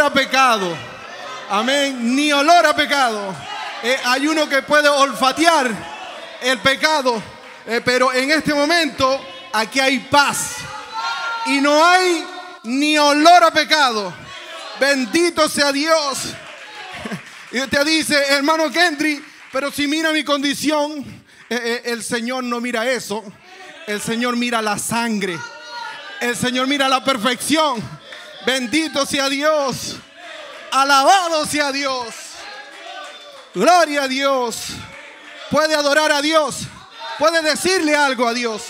a pecado. Amén. Ni olor a pecado. Eh, hay uno que puede olfatear el pecado. Eh, pero en este momento aquí hay paz. Y no hay ni olor a pecado. Bendito sea Dios. Y usted dice, hermano Kendry, pero si mira mi condición, eh, el Señor no mira eso. El Señor mira la sangre. El Señor mira la perfección. Bendito sea Dios. Alabado sea Dios. Gloria a Dios. Puede adorar a Dios. Puede decirle algo a Dios.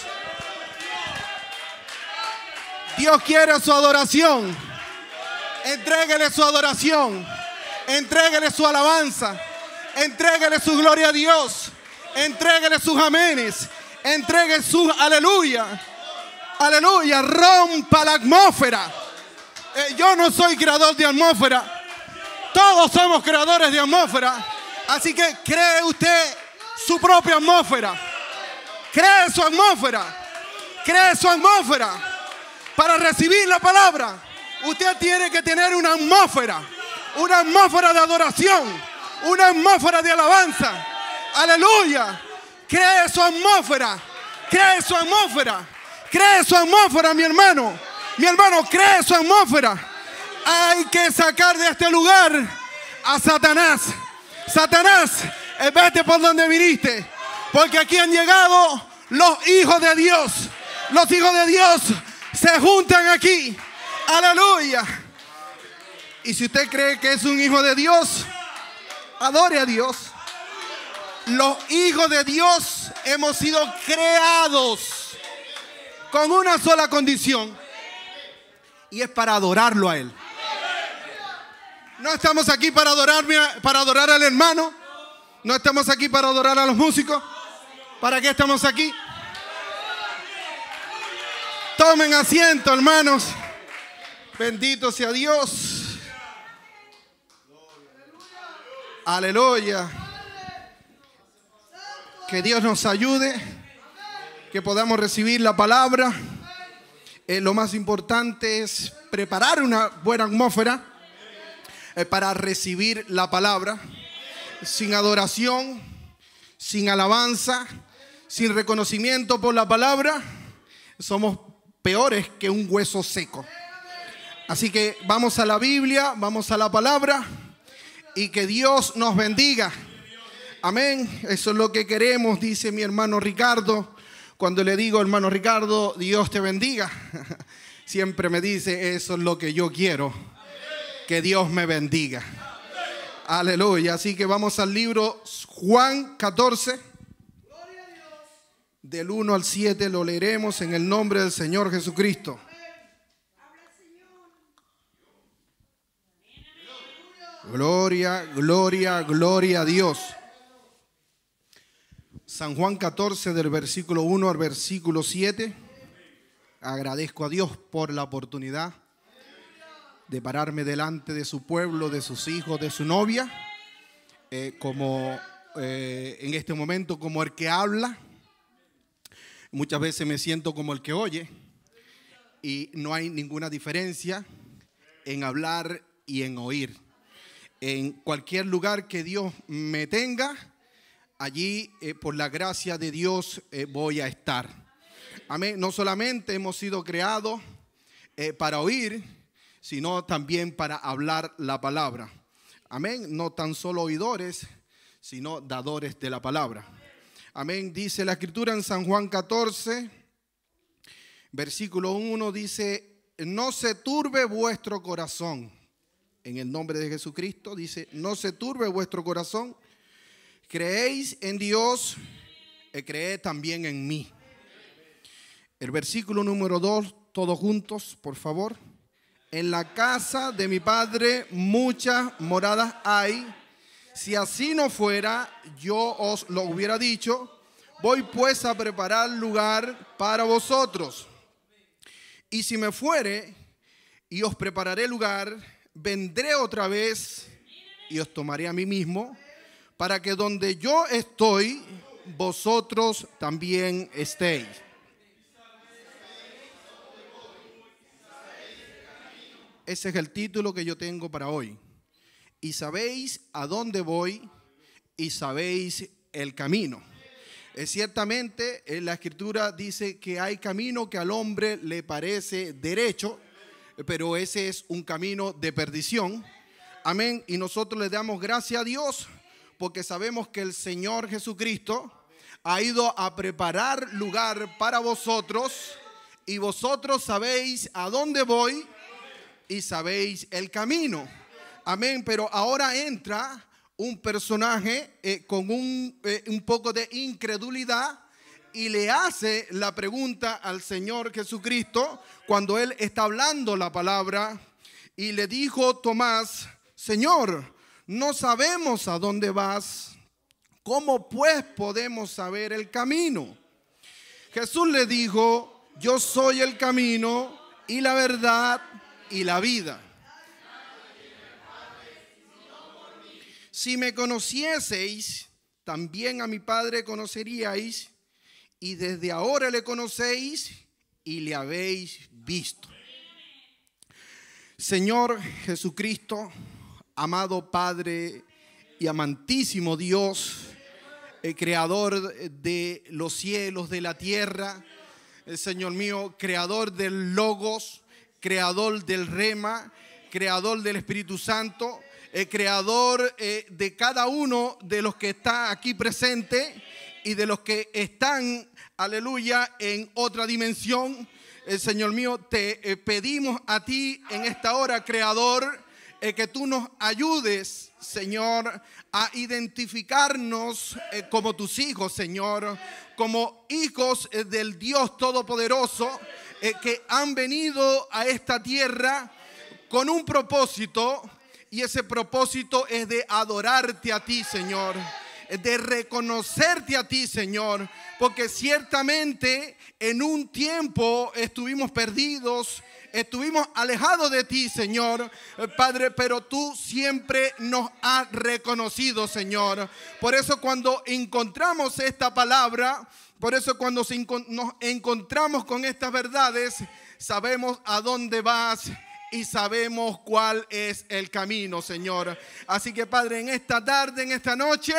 Dios quiere su adoración. Entréguele su adoración. Entréguele su alabanza. Entréguele su gloria a Dios. Entréguele sus amenes. Entréguele su aleluya. Aleluya. Rompa la atmósfera. Eh, yo no soy creador de atmósfera. Todos somos creadores de atmósfera. Así que cree usted su propia atmósfera. Cree su atmósfera. Cree su atmósfera. Para recibir la palabra, usted tiene que tener una atmósfera. Una atmósfera de adoración. Una atmósfera de alabanza. Aleluya. Cree su atmósfera. Cree su atmósfera. Cree su atmósfera, mi hermano. Mi hermano, cree su atmósfera. Hay que sacar de este lugar a Satanás. Satanás, eh, vete por donde viniste. Porque aquí han llegado los hijos de Dios. Los hijos de Dios se juntan aquí. Aleluya. Y si usted cree que es un hijo de Dios, adore a Dios. Los hijos de Dios hemos sido creados con una sola condición y es para adorarlo a Él. No estamos aquí para adorar, para adorar al hermano. No estamos aquí para adorar a los músicos. ¿Para qué estamos aquí? Tomen asiento, hermanos. Bendito sea Dios. Aleluya. Que Dios nos ayude. Que podamos recibir la palabra. Eh, lo más importante es preparar una buena atmósfera eh, para recibir la palabra. Sin adoración, sin alabanza, sin reconocimiento por la palabra, somos peores que un hueso seco. Así que vamos a la Biblia, vamos a la palabra y que Dios nos bendiga. Amén. Eso es lo que queremos, dice mi hermano Ricardo. Cuando le digo, hermano Ricardo, Dios te bendiga, siempre me dice, eso es lo que yo quiero, que Dios me bendiga. Aleluya. Así que vamos al libro Juan 14. Del 1 al 7 lo leeremos en el nombre del Señor Jesucristo. Gloria, gloria, gloria a Dios. San Juan 14 del versículo 1 al versículo 7. Agradezco a Dios por la oportunidad de pararme delante de su pueblo, de sus hijos, de su novia, eh, como eh, en este momento como el que habla. Muchas veces me siento como el que oye y no hay ninguna diferencia en hablar y en oír. En cualquier lugar que Dios me tenga, allí eh, por la gracia de Dios eh, voy a estar. Amén. No solamente hemos sido creados eh, para oír, sino también para hablar la palabra. Amén. No tan solo oidores, sino dadores de la palabra. Amén. Dice la escritura en San Juan 14, versículo 1, dice, no se turbe vuestro corazón. En el nombre de Jesucristo dice, no se turbe vuestro corazón Creéis en Dios, y creed también en mí. El versículo número 2, todos juntos, por favor. En la casa de mi padre muchas moradas hay. Si así no fuera, yo os lo hubiera dicho. Voy pues a preparar lugar para vosotros. Y si me fuere y os prepararé lugar, vendré otra vez y os tomaré a mí mismo para que donde yo estoy, vosotros también estéis. Ese es el título que yo tengo para hoy. Y sabéis a dónde voy y sabéis el camino. Eh, ciertamente eh, la escritura dice que hay camino que al hombre le parece derecho, pero ese es un camino de perdición. Amén. Y nosotros le damos gracias a Dios porque sabemos que el Señor Jesucristo ha ido a preparar lugar para vosotros y vosotros sabéis a dónde voy y sabéis el camino. Amén, pero ahora entra un personaje eh, con un, eh, un poco de incredulidad y le hace la pregunta al Señor Jesucristo cuando Él está hablando la palabra y le dijo Tomás, Señor, no sabemos a dónde vas, ¿cómo pues podemos saber el camino? Jesús le dijo, yo soy el camino y la verdad y la vida. Si me conocieseis, también a mi Padre conoceríais, y desde ahora le conocéis y le habéis visto. Señor Jesucristo, amado Padre y amantísimo Dios, el creador de los cielos, de la tierra, el Señor mío, creador del Logos, creador del Rema, creador del Espíritu Santo, el creador eh, de cada uno de los que está aquí presente y de los que están, aleluya, en otra dimensión. El Señor mío, te eh, pedimos a ti en esta hora, creador eh, que tú nos ayudes, Señor, a identificarnos eh, como tus hijos, Señor, como hijos eh, del Dios Todopoderoso, que han venido a esta tierra con un propósito, y ese propósito es de adorarte a ti, Señor de reconocerte a ti, Señor, porque ciertamente en un tiempo estuvimos perdidos, estuvimos alejados de ti, Señor, eh, Padre, pero tú siempre nos has reconocido, Señor. Por eso cuando encontramos esta palabra, por eso cuando nos encontramos con estas verdades, sabemos a dónde vas y sabemos cuál es el camino, Señor. Así que, Padre, en esta tarde, en esta noche,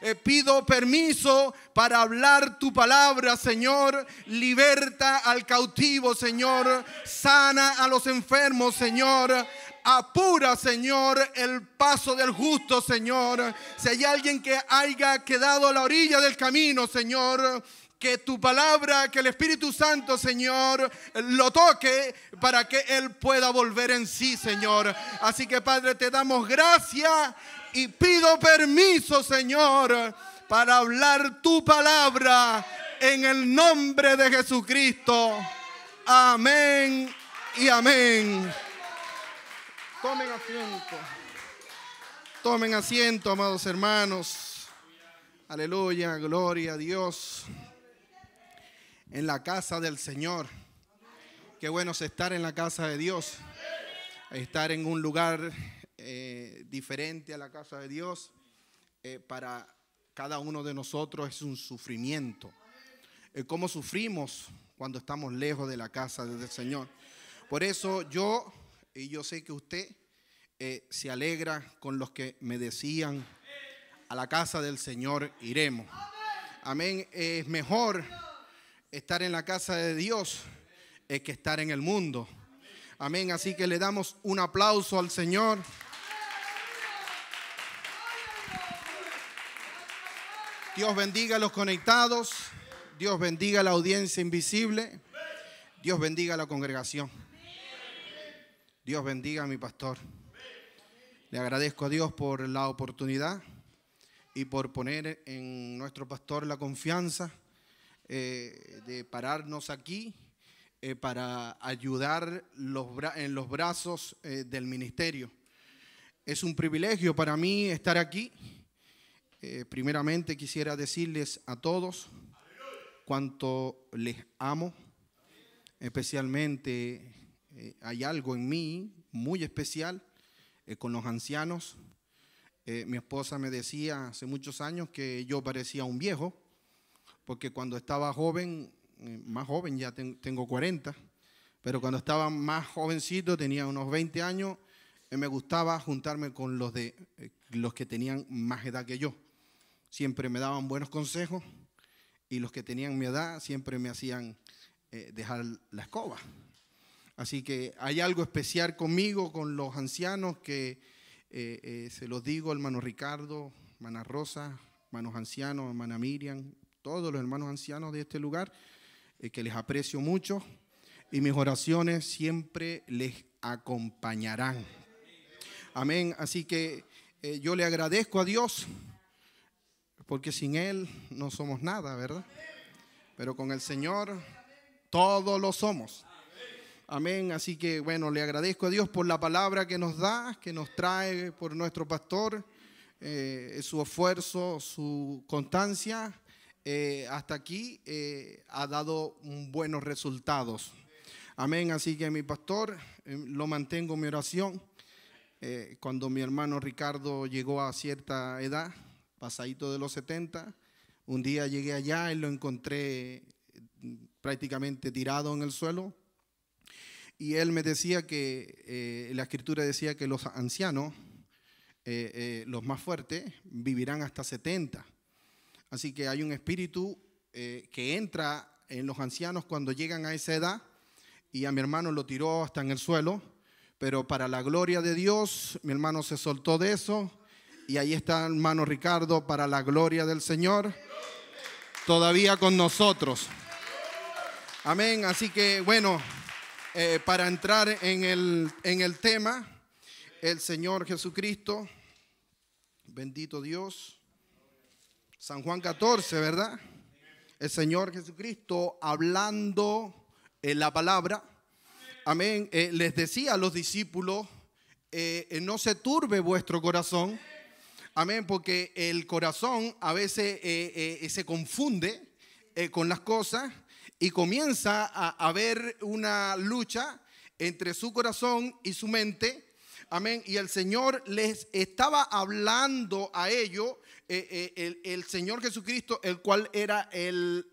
eh, pido permiso para hablar tu palabra, Señor. Liberta al cautivo, Señor. Sana a los enfermos, Señor. Apura, Señor, el paso del justo, Señor. Si hay alguien que haya quedado a la orilla del camino, Señor, que tu palabra, que el Espíritu Santo, Señor, lo toque para que Él pueda volver en sí, Señor. Así que, Padre, te damos gracias y pido permiso, Señor, para hablar tu palabra en el nombre de Jesucristo. Amén y amén. Tomen asiento. Tomen asiento, amados hermanos. Aleluya, gloria a Dios. En la casa del Señor. Qué bueno es estar en la casa de Dios. Estar en un lugar eh, diferente a la casa de Dios, eh, para cada uno de nosotros es un sufrimiento. Eh, ¿Cómo sufrimos cuando estamos lejos de la casa del Señor? Por eso yo, y yo sé que usted eh, se alegra con los que me decían, a la casa del Señor iremos. Amén, es mejor estar en la casa de Dios que estar en el mundo. Amén. Así que le damos un aplauso al Señor. Dios bendiga a los conectados. Dios bendiga a la audiencia invisible. Dios bendiga a la congregación. Dios bendiga a mi pastor. Le agradezco a Dios por la oportunidad y por poner en nuestro pastor la confianza eh, de pararnos aquí eh, para ayudar en los brazos eh, del ministerio. Es un privilegio para mí estar aquí eh, primeramente quisiera decirles a todos cuánto les amo. Especialmente eh, hay algo en mí muy especial eh, con los ancianos. mi esposa me decía hace muchos años que yo parecía un viejo, porque cuando estaba joven, más joven, ya tengo 40, pero cuando estaba más jovencito, tenía unos 20 años, me gustaba juntarme con los, de, los que tenían más edad que yo siempre me daban buenos consejos y los que tenían mi edad siempre me hacían eh, dejar la escoba. Así que hay algo especial conmigo, con los ancianos, que eh, eh, se los digo, hermano Ricardo, hermana Rosa, hermanos ancianos, hermana Miriam, todos los hermanos ancianos de este lugar, que les aprecio mucho y mis oraciones siempre les acompañarán. Amén. Así que yo le agradezco a Dios porque sin Él no somos nada, ¿verdad? Pero con el Señor todos lo somos. Amén. Así que bueno, le agradezco a Dios por la palabra que nos da, que nos trae por nuestro pastor, eh, su esfuerzo, su constancia. Eh, hasta aquí eh, ha dado buenos resultados. Amén. Así que mi pastor, lo mantengo en mi oración. cuando mi hermano Ricardo llegó a cierta edad, pasadito de los 70. Un día llegué allá y lo encontré mm, prácticamente tirado en el suelo. Y él me decía que, eh, la escritura decía que los ancianos, eh, eh, los más fuertes, vivirán hasta 70. Así que hay un espíritu que entra en los ancianos cuando llegan a esa edad. Y a mi hermano lo tiró hasta en el suelo. Pero para la gloria de Dios, mi hermano se soltó de eso y ahí está hermano Ricardo para la gloria del Señor. Todavía con nosotros. Amén. Así que bueno, eh, para entrar en el, en el tema, el Señor Jesucristo, bendito Dios, San Juan 14, ¿verdad? El Señor Jesucristo hablando en la palabra. Amén. Eh, les decía a los discípulos, eh, no se turbe vuestro corazón. Amén, porque el corazón a veces eh, eh, se confunde eh, con las cosas y comienza a haber una lucha entre su corazón y su mente. Amén. Y el Señor les estaba hablando a ellos, el, Señor Jesucristo, el cual era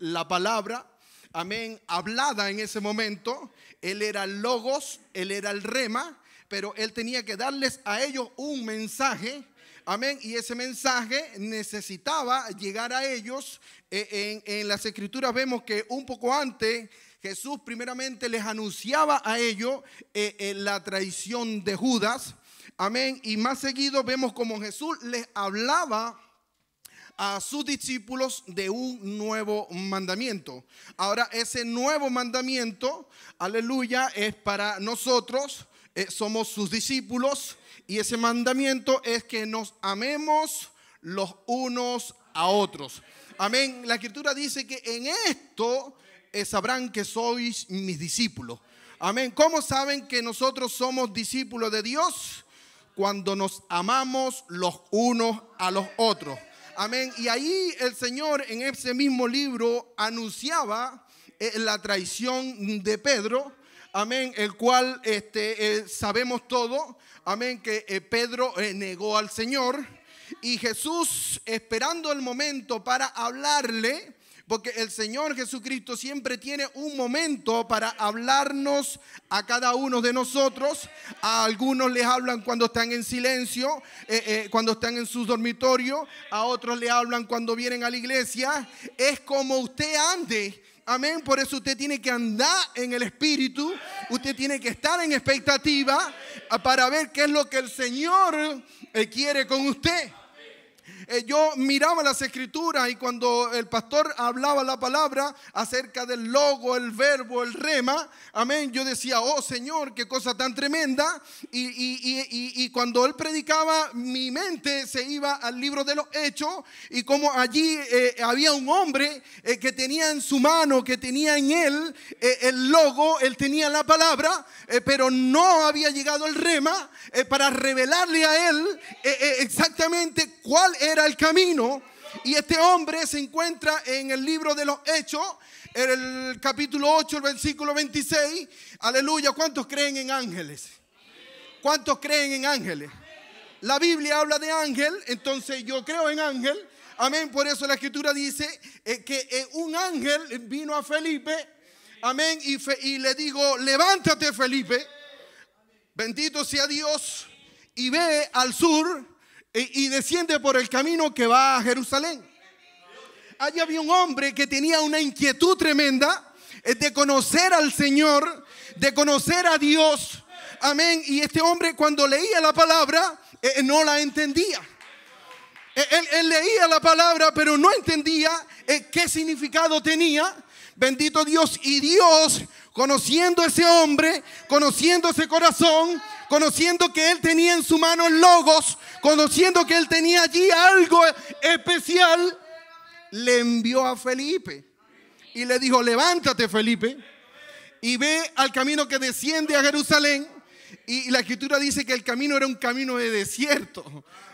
la palabra, amén, hablada en ese momento. Él era el logos, él era el rema, pero él tenía que darles a ellos un mensaje Amén. Y ese mensaje necesitaba llegar a ellos. E, en, las escrituras vemos que un poco antes Jesús primeramente les anunciaba a ellos eh, eh, la traición de Judas. Amén. Y más seguido vemos como Jesús les hablaba a sus discípulos de un nuevo mandamiento. Ahora ese nuevo mandamiento, aleluya, es para nosotros. Eh, somos sus discípulos. Y ese mandamiento es que nos amemos los unos a otros. Amén. La escritura dice que en esto eh, sabrán que sois mis discípulos. Amén. ¿Cómo saben que nosotros somos discípulos de Dios? Cuando nos amamos los unos a los otros. Amén. Y ahí el Señor en ese mismo libro anunciaba eh, la traición de Pedro amén, el cual este, eh, sabemos todo, amén, que eh, Pedro eh, negó al Señor. Y Jesús, esperando el momento para hablarle, porque el Señor Jesucristo siempre tiene un momento para hablarnos a cada uno de nosotros. A algunos les hablan cuando están en silencio, cuando están en su dormitorio a otros le hablan cuando vienen a la iglesia. Es como usted ande. Amén. Por eso usted tiene que andar en el Espíritu. Usted tiene que estar en expectativa ah, para ver qué es lo que el Señor eh, quiere con usted. Eh, yo miraba las escrituras y cuando el pastor hablaba la palabra acerca del logo, el verbo, el rema, amén, yo decía, oh Señor, qué cosa tan tremenda. Y, cuando él predicaba, mi mente se iba al libro de los hechos y como allí eh, había un hombre eh, que tenía en su mano, que tenía en él el logo, él tenía la palabra, pero no había llegado el rema para revelarle a él exactamente cuál era el camino. Y este hombre se encuentra en el libro de los Hechos, en el capítulo 8, el versículo 26. Aleluya, ¿cuántos creen en ángeles? ¿Cuántos creen en ángeles? La Biblia habla de ángel, entonces yo creo en ángel. Amén, por eso la escritura dice eh, que eh, un ángel vino a Felipe. Amén, y le digo, levántate Felipe, bendito sea Dios, y ve al sur y, desciende por el camino que va a Jerusalén. Allí había un hombre que tenía una inquietud tremenda eh, de conocer al Señor, de conocer a Dios. Amén. Y este hombre cuando leía la palabra eh, no la entendía. Eh, él, leía la palabra, pero no entendía qué significado tenía. Bendito Dios. Y Dios Conociendo ese hombre, conociendo ese corazón, conociendo que él tenía en su mano logos, conociendo que él tenía allí algo especial, le envió a Felipe y le dijo, levántate Felipe y ve al camino que desciende a Jerusalén. Y la escritura dice que el camino era un camino de desierto.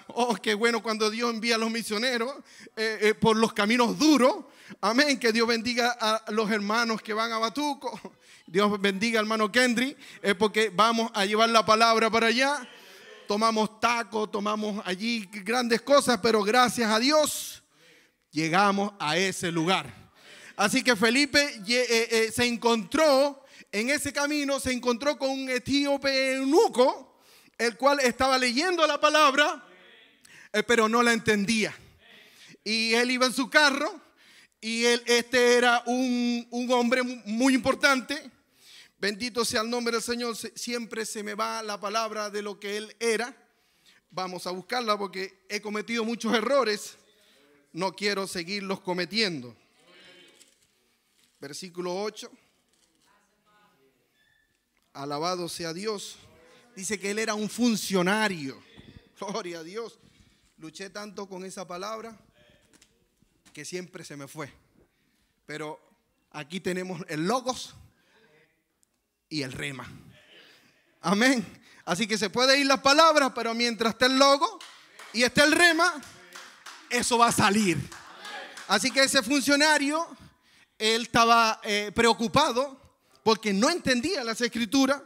Oh, qué bueno cuando Dios envía a los misioneros eh, eh, por los caminos duros. Amén, que Dios bendiga a los hermanos que van a Batuco. Dios bendiga, hermano Kendry, es porque vamos a llevar la palabra para allá. Tomamos taco, tomamos allí grandes cosas, pero gracias a Dios llegamos a ese lugar. Así que Felipe eh, eh, se encontró en ese camino, se encontró con un etíope eunuco, el cual estaba leyendo la palabra, eh, pero no la entendía. Y él iba en su carro, y él, este era un, un hombre muy importante, Bendito sea el nombre del Señor. Siempre se me va la palabra de lo que Él era. Vamos a buscarla porque he cometido muchos errores. No quiero seguirlos cometiendo. Versículo 8. Alabado sea Dios. Dice que Él era un funcionario. Gloria a Dios. Luché tanto con esa palabra que siempre se me fue. Pero aquí tenemos el logos y el rema. Amén. Así que se puede ir las palabras, pero mientras está el logo y esté el rema, eso va a salir. Así que ese funcionario, él estaba eh, preocupado porque no entendía las escrituras.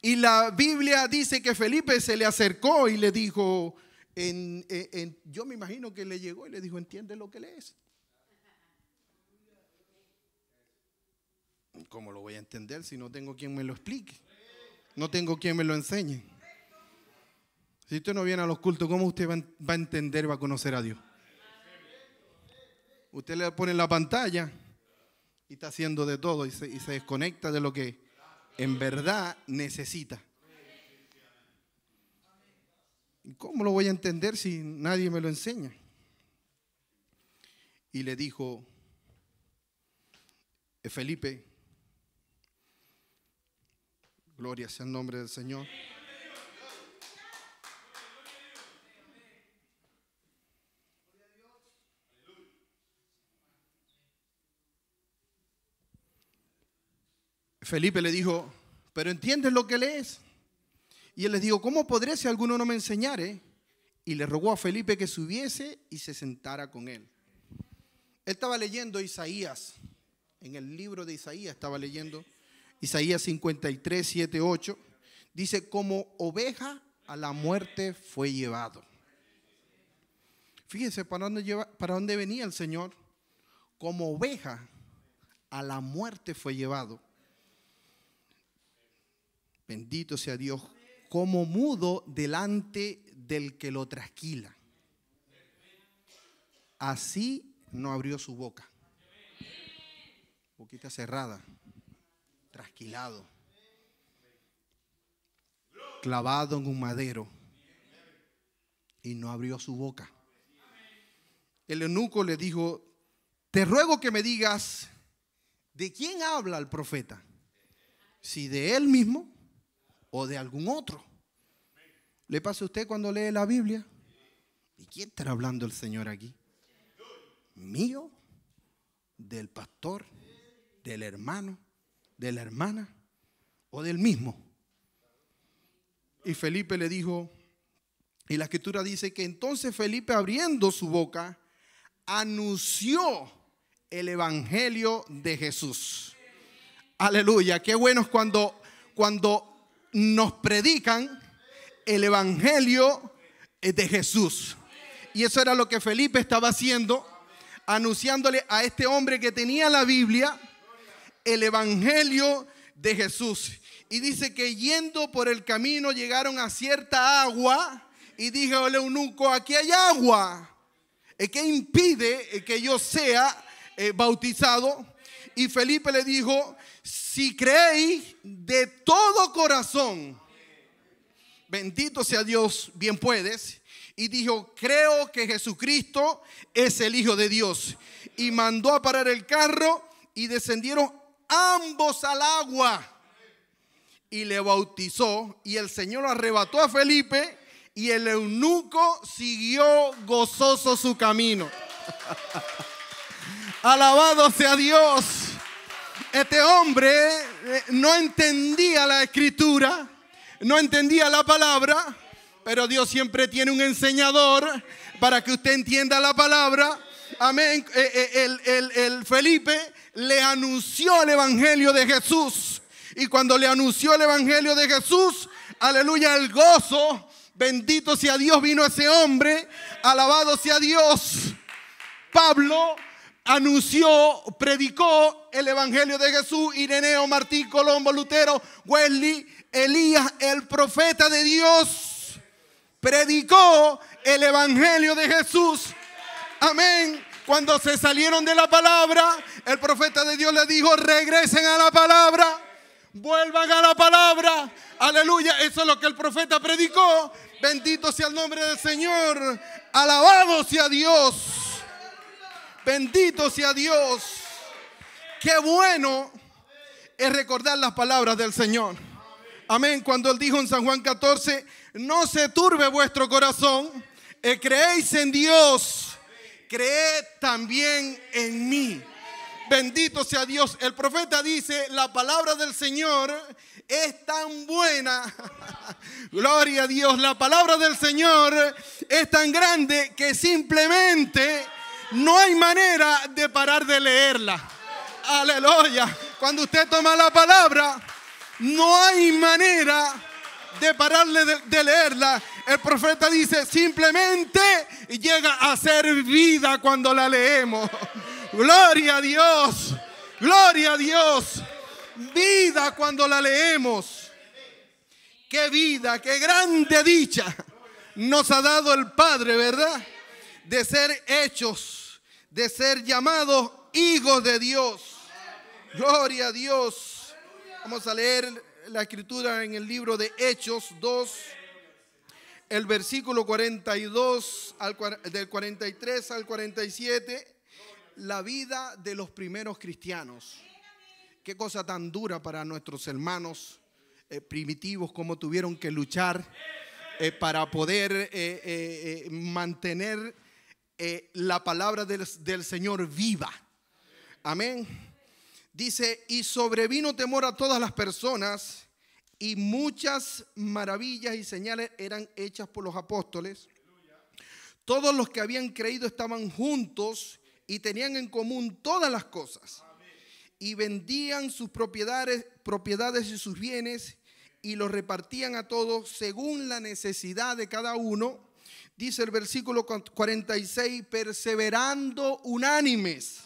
Y la Biblia dice que Felipe se le acercó y le dijo, en, eh, yo me imagino que le llegó y le dijo, entiende lo que lees. ¿cómo lo voy a entender si no tengo quien me lo explique? No tengo quien me lo enseñe. Si usted no viene a los cultos, ¿cómo usted va a entender, va a conocer a Dios? Usted le pone la pantalla y está haciendo de todo y se desconecta de lo que en verdad necesita. ¿Cómo lo voy a entender si nadie me lo enseña? Y le dijo eh, Felipe, Gloria sea el nombre del Señor. Felipe le dijo, pero ¿entiendes lo que lees? Y él les dijo, ¿cómo podré si alguno no me enseñare? Y le rogó a Felipe que subiese y se sentara con él. Él estaba leyendo Isaías, en el libro de Isaías estaba leyendo. Isaías 53, 7, 8, dice, como oveja a la muerte fue llevado. Fíjense para dónde, para dónde venía el Señor. Como oveja a la muerte fue llevado. Bendito sea Dios. Como mudo delante del que lo trasquila. Así no abrió su boca. Boquita cerrada trasquilado, clavado en un madero y no abrió su boca. El eunuco le dijo, te ruego que me digas, ¿de quién habla el profeta? Si de él mismo o de algún otro. ¿Le pasa a usted cuando lee la Biblia? ¿Y quién está hablando el Señor aquí? ¿Mío? ¿Del pastor? ¿Del hermano? ¿De la hermana o del mismo? Y Felipe le dijo, y la escritura dice que entonces Felipe abriendo su boca, anunció el evangelio de Jesús. Aleluya, qué bueno es cuando, cuando nos predican el evangelio eh, de Jesús. Y eso era lo que Felipe estaba haciendo, anunciándole a este hombre que tenía la Biblia, el Evangelio de Jesús. Y dice que yendo por el camino llegaron a cierta agua y dijo el eunuco, aquí hay agua. Eh, ¿Qué impide eh, que yo sea eh, bautizado? Y Felipe le dijo, si creéis de todo corazón, bendito sea Dios, bien puedes. Y dijo, creo que Jesucristo es el Hijo de Dios. Y mandó a parar el carro y descendieron ambos al agua. Y le bautizó y el Señor arrebató a Felipe y el eunuco siguió gozoso su camino. Alabado sea Dios. Este hombre eh, no entendía la escritura, no entendía la palabra, pero Dios siempre tiene un enseñador para que usted entienda la palabra. Amén. Eh, eh, el, Felipe le anunció el Evangelio de Jesús. Y cuando le anunció el Evangelio de Jesús, aleluya, el gozo, bendito sea Dios, vino ese hombre, alabado sea Dios. Pablo anunció, predicó el Evangelio de Jesús, Ireneo, Martín, Colombo, Lutero, Wesley, Elías, el profeta de Dios, predicó el Evangelio de Jesús. Amén. Cuando se salieron de la palabra, el profeta de Dios le dijo, regresen a la palabra, vuelvan a la palabra. Aleluya, eso es lo que el profeta predicó. Bendito sea el nombre del Señor. Alabado sea Dios. Bendito sea Dios. Qué bueno es recordar las palabras del Señor. Amén. Cuando él dijo en San Juan 14, no se turbe vuestro corazón, eh, creéis en Dios cree también en mí. Bendito sea Dios. El profeta dice, la palabra del Señor es tan buena. Gloria a Dios. La palabra del Señor es tan grande que simplemente no hay manera de parar de leerla. Aleluya. Cuando usted toma la palabra, no hay manera de pararle de, leerla, el profeta dice, simplemente llega a ser vida cuando la leemos. Gloria a Dios, gloria a Dios. Vida cuando la leemos. Qué vida, qué grande dicha nos ha dado el Padre, ¿verdad? De ser hechos, de ser llamados hijos de Dios. Gloria a Dios. Vamos a leer la escritura en el libro de Hechos 2, el versículo 42 al, del 43 al 47, la vida de los primeros cristianos. Qué cosa tan dura para nuestros hermanos eh, primitivos, como tuvieron que luchar eh, para poder eh, mantener la palabra del, del Señor viva. Amén. Dice, y sobrevino temor a todas las personas y muchas maravillas y señales eran hechas por los apóstoles. Todos los que habían creído estaban juntos y tenían en común todas las cosas. Y vendían sus propiedades, propiedades y sus bienes y los repartían a todos según la necesidad de cada uno. Dice el versículo 46, perseverando unánimes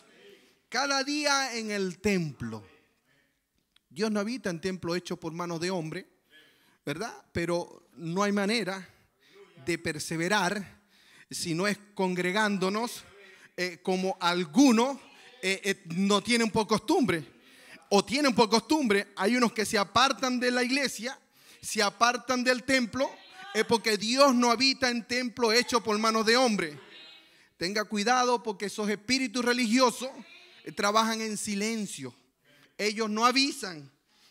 cada día en el templo. Dios no habita en templo hecho por manos de hombre, ¿verdad? Pero no hay manera de perseverar si no es congregándonos eh, como algunos eh, eh, no tienen por costumbre o tienen por costumbre. Hay unos que se apartan de la iglesia, se apartan del templo, es porque Dios no habita en templo hecho por manos de hombre. Tenga cuidado porque esos espíritus religiosos trabajan en silencio. Ellos no avisan.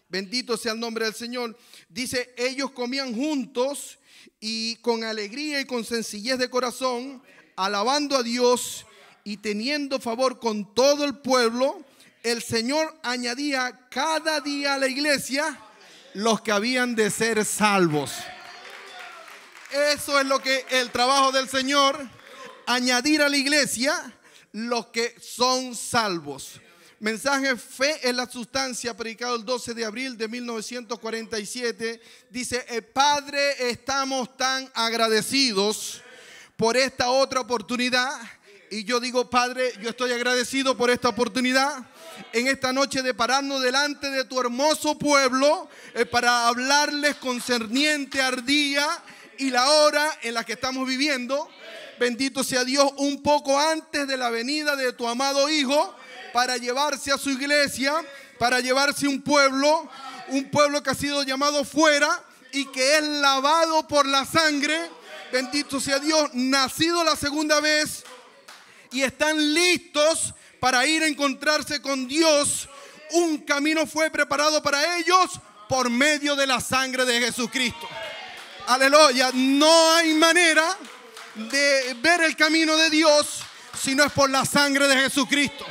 Bendito sea el nombre del Señor. Dice, ellos comían juntos y con alegría y con sencillez de corazón, alabando a Dios y teniendo favor con todo el pueblo, el Señor añadía cada día a la iglesia los que habían de ser salvos. Eso es lo que el trabajo del Señor, añadir a la iglesia los que son salvos. Mensaje Fe en la Sustancia, predicado el 12 de abril de 1947, dice, Padre, estamos tan agradecidos por esta otra oportunidad. Y yo digo, Padre, yo estoy agradecido por esta oportunidad en esta noche de pararnos delante de tu hermoso pueblo eh, para hablarles concerniente ardía y la hora en la que estamos viviendo bendito sea Dios, un poco antes de la venida de tu amado Hijo, para llevarse a su iglesia, para llevarse un pueblo, un pueblo que ha sido llamado fuera y que es lavado por la sangre, bendito sea Dios, nacido la segunda vez y están listos para ir a encontrarse con Dios. Un camino fue preparado para ellos por medio de la sangre de Jesucristo. Aleluya, no hay manera de ver el camino de Dios si no es por la sangre de Jesucristo.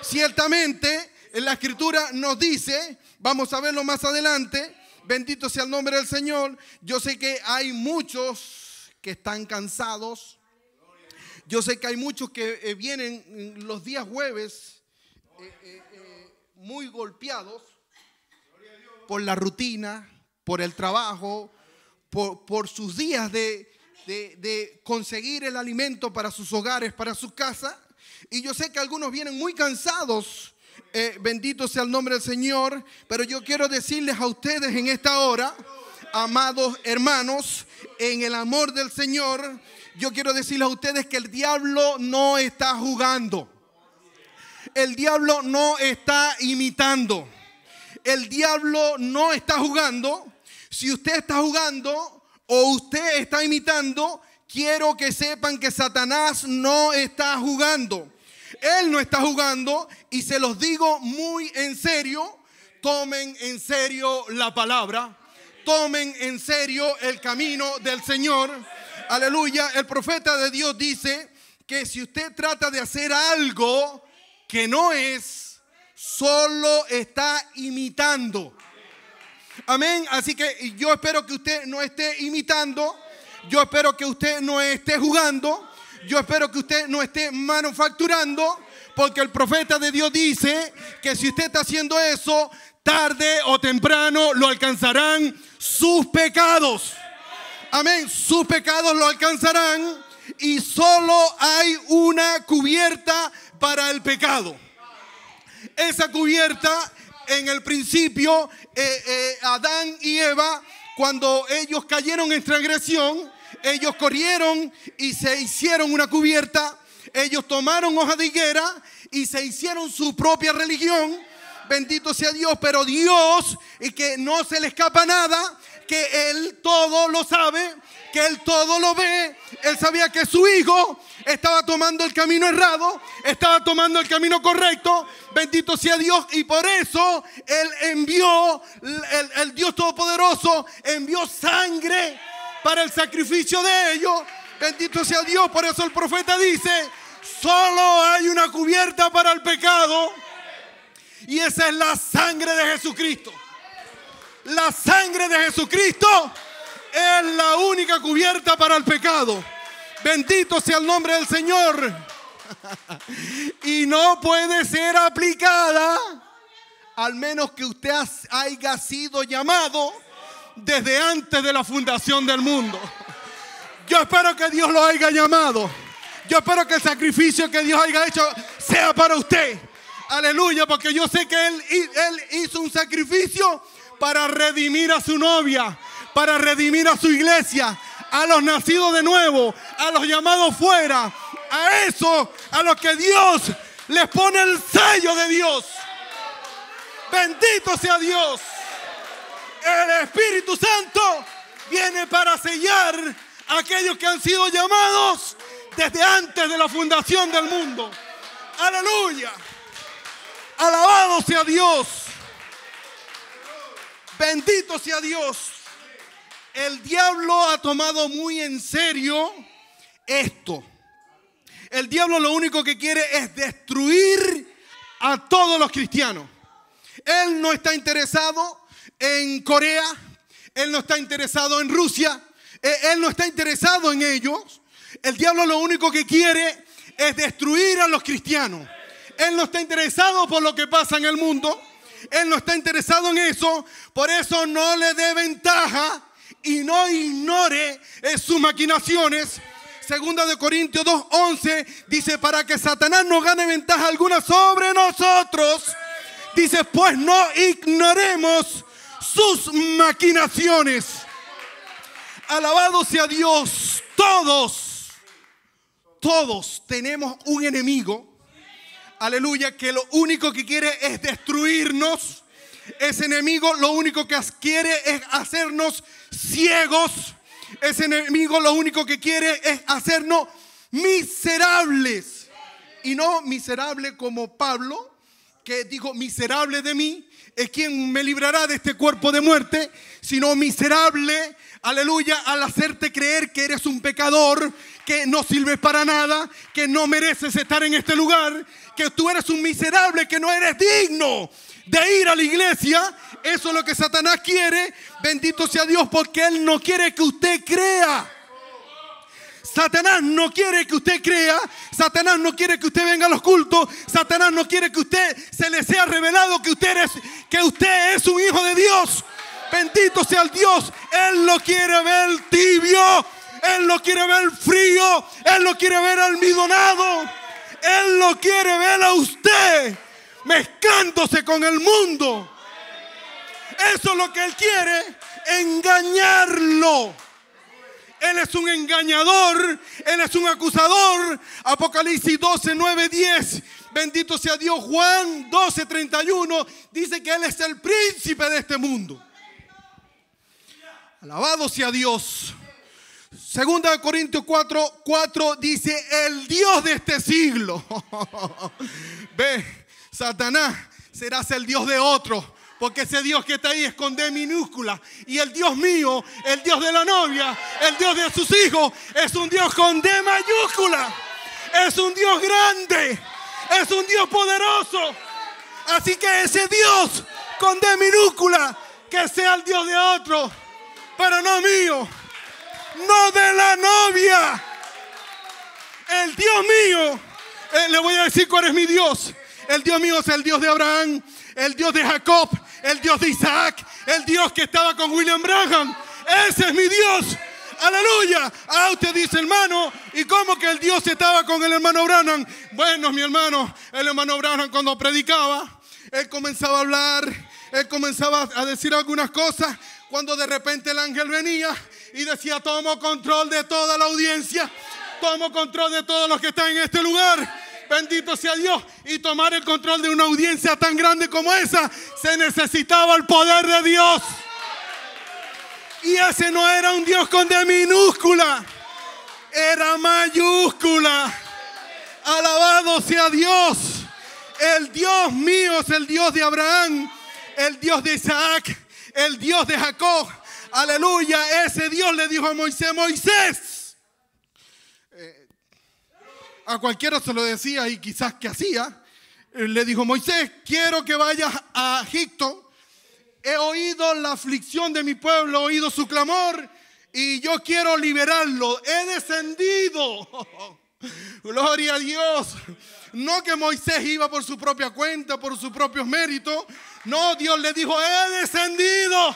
Ciertamente, en la escritura nos dice, vamos a verlo más adelante, bendito sea el nombre del Señor, yo sé que hay muchos que están cansados, yo sé que hay muchos que eh, vienen los días jueves eh, eh, muy golpeados por la rutina, por el trabajo, por sus días de, de, conseguir el alimento para sus hogares, para su casa. Y yo sé que algunos vienen muy cansados. Eh, bendito sea el nombre del Señor. Pero yo quiero decirles a ustedes en esta hora, amados hermanos, en el amor del Señor, yo quiero decirles a ustedes que el diablo no está jugando. El diablo no está imitando. El diablo no está jugando. Si usted está jugando, o usted está imitando, quiero que sepan que Satanás no está jugando. Él no está jugando y se los digo muy en serio, tomen en serio la palabra, tomen en serio el camino del Señor. Aleluya, el profeta de Dios dice que si usted trata de hacer algo que no es, solo está imitando. Amén. Así que yo espero que usted no esté imitando. Yo espero que usted no esté jugando. Yo espero que usted no esté manufacturando. Porque el profeta de Dios dice que si usted está haciendo eso, tarde o temprano lo alcanzarán sus pecados. Amén. Sus pecados lo alcanzarán. Y solo hay una cubierta para el pecado. Esa cubierta en el principio, eh, eh, Adán y Eva, cuando ellos cayeron en transgresión, ellos corrieron y se hicieron una cubierta, ellos tomaron hoja de higuera y se hicieron su propia religión. Bendito sea Dios, pero Dios, y que no se le escapa nada, que Él todo lo sabe, que Él todo lo ve. Él sabía que su hijo estaba tomando el camino errado, estaba tomando el camino correcto, bendito sea Dios, y por eso Él envió, el, Dios Todopoderoso envió sangre para el sacrificio de ellos, bendito sea Dios, por eso el profeta dice, solo hay una cubierta para el pecado, y esa es la sangre de Jesucristo. La sangre de Jesucristo es la única cubierta para el pecado. Bendito sea el nombre del Señor. y no puede ser aplicada al menos que usted haya sido llamado desde antes de la fundación del mundo. Yo espero que Dios lo haya llamado. Yo espero que el sacrificio que Dios haya hecho sea para usted. Aleluya, porque yo sé que Él, hizo un sacrificio para redimir a su novia, para redimir a su iglesia, a los nacidos de nuevo, a los llamados fuera, a eso, a los que Dios les pone el sello de Dios. Bendito sea Dios. El Espíritu Santo viene para sellar a aquellos que han sido llamados desde antes de la fundación del mundo. Aleluya. Alabado sea Dios. Bendito sea Dios. El diablo ha tomado muy en serio esto. El diablo lo único que quiere es destruir a todos los cristianos. Él no está interesado en Corea, él no está interesado en Rusia, e-, él no está interesado en ellos. El diablo lo único que quiere es destruir a los cristianos. Él no está interesado por lo que pasa en el mundo. Él no está interesado en eso. Por eso no le dé ventaja y no ignore eh, sus maquinaciones. Segunda de Corintios 2.11 dice, para que Satanás no gane ventaja alguna sobre nosotros. Dice, pues no ignoremos sus maquinaciones. Alabado sea Dios, todos, todos tenemos un enemigo. Aleluya, que lo único que quiere es destruirnos. Ese enemigo lo único que quiere es hacernos ciegos. Ese enemigo lo único que quiere es hacernos miserables. Y no miserable como Pablo, que dijo, miserable de mí, es quien me librará de este cuerpo de muerte, sino miserable, aleluya, al hacerte creer que eres un pecador, que no sirves para nada, que no mereces estar en este lugar, que tú eres un miserable, que no eres digno de ir a la iglesia. Eso es lo que Satanás quiere. Bendito sea Dios porque Él no quiere que usted crea. Satanás no quiere que usted crea. Satanás no quiere que usted venga a los cultos. Satanás no quiere que usted se le sea revelado que usted es, que usted es un hijo de Dios. Bendito sea el Dios. Él lo quiere ver tibio. Él lo quiere ver frío. Él lo quiere ver almidonado. Él lo quiere ver a usted mezclándose con el mundo. Eso es lo que Él quiere, engañarlo. Él es un engañador, Él es un acusador. Apocalipsis 12, 9, 10. Bendito sea Dios. Juan 12, 31 dice que Él es el príncipe de este mundo. Alabado sea Dios. Segunda de Corintios 4, 4 dice, el Dios de este siglo. Ve, Satanás, serás el Dios de otro. Porque ese Dios que está ahí es con D minúscula. Y el Dios mío, el Dios de la novia, el Dios de sus hijos, es un Dios con D mayúscula. Es un Dios grande. Es un Dios poderoso. Así que ese Dios con D minúscula, que sea el Dios de otro, pero no mío. No de la novia. El Dios mío. Eh, le voy a decir cuál es mi Dios. El Dios mío es el Dios de Abraham, el Dios de Jacob, el Dios de Isaac, el Dios que estaba con William Branham. Ese es mi Dios. Aleluya. Ah, usted dice, hermano, ¿y cómo que el Dios estaba con el hermano Branham? Bueno, mi hermano, el hermano Branham cuando predicaba, él comenzaba a hablar, él comenzaba a decir algunas cosas, cuando de repente el ángel venía y decía, tomo control de toda la audiencia, tomo control de todos los que están en este lugar bendito sea Dios, y tomar el control de una audiencia tan grande como esa, se necesitaba el poder de Dios. Y ese no era un Dios con D minúscula, era mayúscula. Alabado sea Dios. El Dios mío es el Dios de Abraham, el Dios de Isaac, el Dios de Jacob. Aleluya, ese Dios le dijo a Moisés, Moisés, a cualquiera se lo decía y quizás que hacía, eh, le dijo, Moisés, quiero que vayas a Egipto. He oído la aflicción de mi pueblo, he oído su clamor y yo quiero liberarlo. He descendido. Gloria a Dios. No que Moisés iba por su propia cuenta, por sus propios méritos. No, Dios le dijo, he descendido.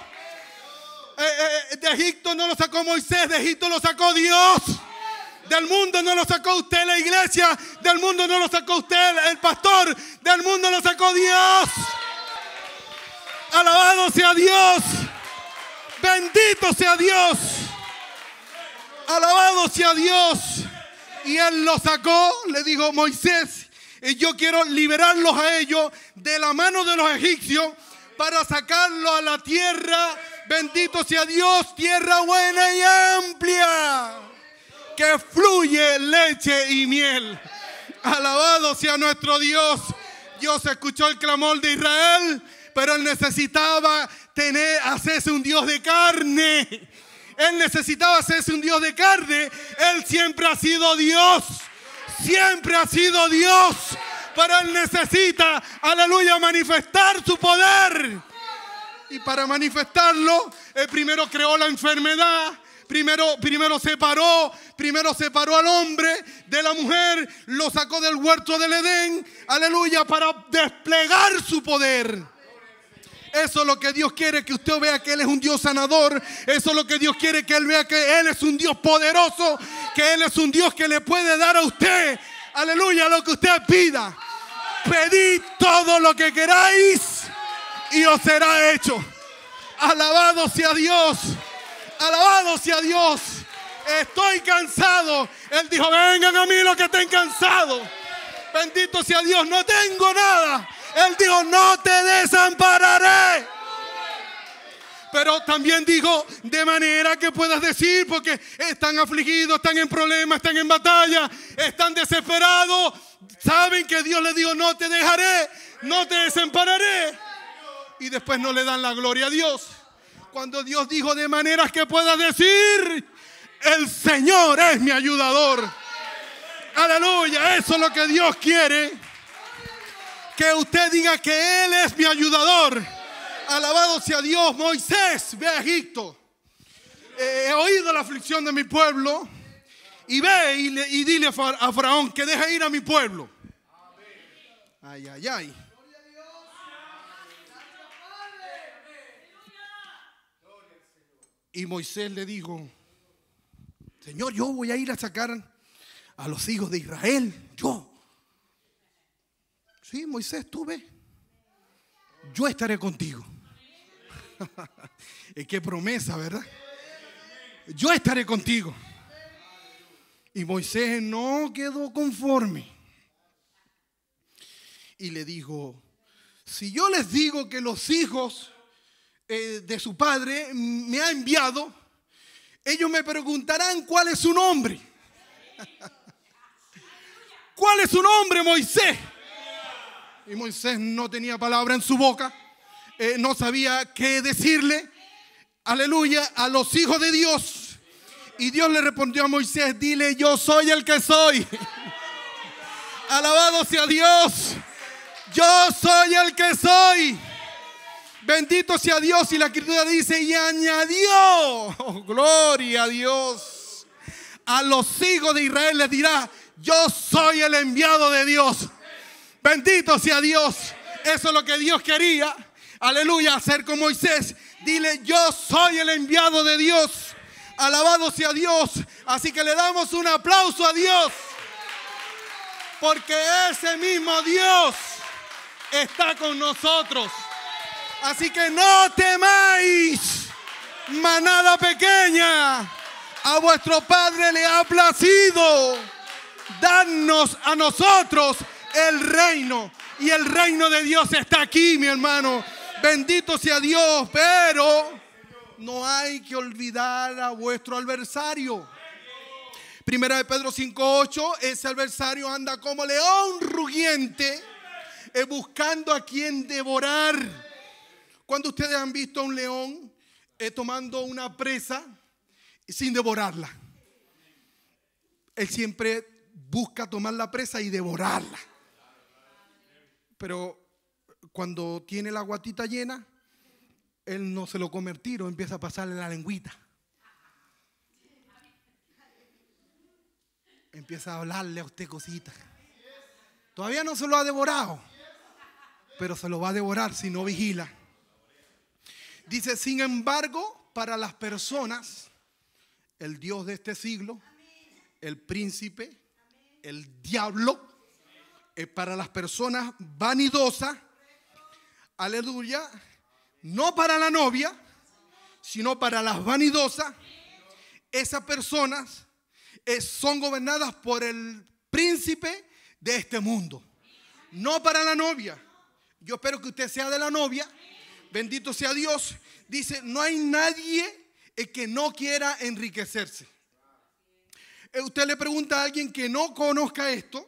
Eh, eh, de Egipto no lo sacó Moisés, de Egipto lo sacó Dios. Del mundo no lo sacó usted la iglesia. Del mundo no lo sacó usted el pastor. Del mundo lo sacó Dios. Alabado sea Dios. Bendito sea Dios. Alabado sea Dios. Y él lo sacó, le dijo Moisés, y yo quiero liberarlos a ellos de la mano de los egipcios para sacarlos a la tierra. Bendito sea Dios, tierra buena y amplia que fluye leche y miel. Alabado sea nuestro Dios. Dios escuchó el clamor de Israel, pero él necesitaba tener, hacerse un Dios de carne. Él necesitaba hacerse un Dios de carne. Él siempre ha sido Dios. Siempre ha sido Dios. Pero Él necesita, aleluya, manifestar su poder. Y para manifestarlo, Él primero creó la enfermedad primero, primero separó, primero separó al hombre de la mujer, lo sacó del huerto del Edén, aleluya, para desplegar su poder. Eso es lo que Dios quiere que usted vea que Él es un Dios sanador. Eso es lo que Dios quiere que Él vea que Él es un Dios poderoso. Que Él es un Dios que le puede dar a usted, aleluya, lo que usted pida. Pedid todo lo que queráis y os será hecho. Alabado sea Dios. Alabado sea Dios. Estoy cansado. Él dijo, vengan a mí los que estén cansados. Bendito sea Dios, no tengo nada. Él dijo, no te desampararé. Pero también dijo, de manera que puedas decir, porque están afligidos, están en problemas, están en batalla, están desesperados. Saben que Dios le dijo, no te dejaré, no te desampararé. Y después no le dan la gloria a Dios cuando Dios dijo de maneras que pueda decir, el Señor es mi ayudador. Aleluya, eso es lo que Dios quiere. Que usted diga que Él es mi ayudador. Alabado sea Dios. Moisés ve a Egipto. Eh, he oído la aflicción de mi pueblo. Y ve y, dile a Faraón que deje ir a mi pueblo. Ay, ay, ay. Y Moisés le dijo, Señor, yo voy a ir a sacar a los hijos de Israel, yo. Sí, Moisés, tú Yo estaré contigo. y qué promesa, ¿verdad? Yo estaré contigo. Y Moisés no quedó conforme. Y le dijo, si yo les digo que los hijos eh, de su Padre me ha enviado, ellos me preguntarán cuál es su nombre. ¿Cuál es su nombre, Moisés? Y Moisés no tenía palabra en su boca, eh, no sabía qué decirle, aleluya, a los hijos de Dios. Y Dios le respondió a Moisés, dile, yo soy el que soy. Alabado sea Dios, yo soy el que soy. Bendito sea Dios y la escritura dice, y añadió, oh, gloria a Dios, a los hijos de Israel les dirá, yo soy el enviado de Dios. Bendito sea Dios. Eso es lo que Dios quería. Aleluya, hacer con Moisés. Dile, yo soy el enviado de Dios. Alabado sea Dios. Así que le damos un aplauso a Dios. Porque ese mismo Dios está con nosotros. Así que no temáis, manada pequeña, a vuestro Padre le ha placido Danos a nosotros el reino. Y el reino de Dios está aquí, mi hermano. Bendito sea Dios, pero no hay que olvidar a vuestro adversario. Primera de Pedro 5:8, ese adversario anda como león rugiente, eh, buscando a quien devorar. ¿Cuándo ustedes han visto a un león eh, tomando una presa sin devorarla? Él siempre busca tomar la presa y devorarla. Pero cuando tiene la guatita llena, él no se lo come tiro, empieza a pasarle la lengüita. Empieza a hablarle a usted cositas. Todavía no se lo ha devorado, pero se lo va a devorar si no vigila. Dice, sin embargo, para las personas, el Dios de este siglo, el príncipe, el diablo, eh, para las personas vanidosas, aleluya, no para la novia, sino para las vanidosas, esas personas eh, son gobernadas por el príncipe de este mundo, no para la novia. Yo espero que usted sea de la novia bendito sea Dios, dice, no hay nadie eh, que no quiera enriquecerse. Eh, usted le pregunta a alguien que no conozca esto,